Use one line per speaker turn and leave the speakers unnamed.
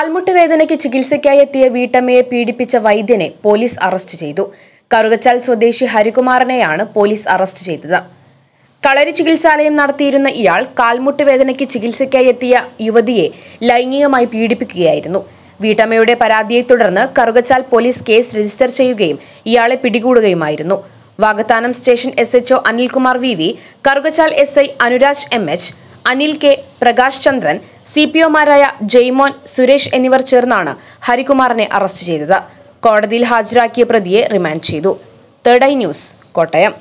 കാൽമുട്ട് വേദനയ്ക്ക് ചികിത്സയ്ക്കായി എത്തിയ വീട്ടമ്മയെ പീഡിപ്പിച്ച വൈദ്യനെ പോലീസ് അറസ്റ്റ് ചെയ്തു കറുകച്ചാൽ സ്വദേശി ഹരികുമാറിനെയാണ് പോലീസ് അറസ്റ്റ് ചെയ്തത് കളരി ചികിത്സാലയം നടത്തിയിരുന്ന ഇയാൾ കാൽമുട്ട് വേദനയ്ക്ക് ചികിത്സയ്ക്കായി എത്തിയ യുവതിയെ ലൈംഗികമായി പീഡിപ്പിക്കുകയായിരുന്നു വീട്ടമ്മയുടെ പരാതിയെ തുടർന്ന് കറുകച്ചാൽ പോലീസ് കേസ് രജിസ്റ്റർ ചെയ്യുകയും ഇയാളെ പിടികൂടുകയുമായിരുന്നു Vakathanam station S H O Anilkumar V V Karukachal S I Anuraj M H Anil K Prakash Chandran C P ഒമാരായ ജെയ്മോൻ സുരേഷ് എന്നിവർ ചേർന്നാണ് ഹരികുമാറിനെ അറസ്റ്റ് ചെയ്തത് കോടതിയിൽ ഹാജരാക്കിയ പ്രതിയെ റിമാൻഡ് ചെയ്തു തേർഡ് ഐ ന്യൂസ് കോട്ടയം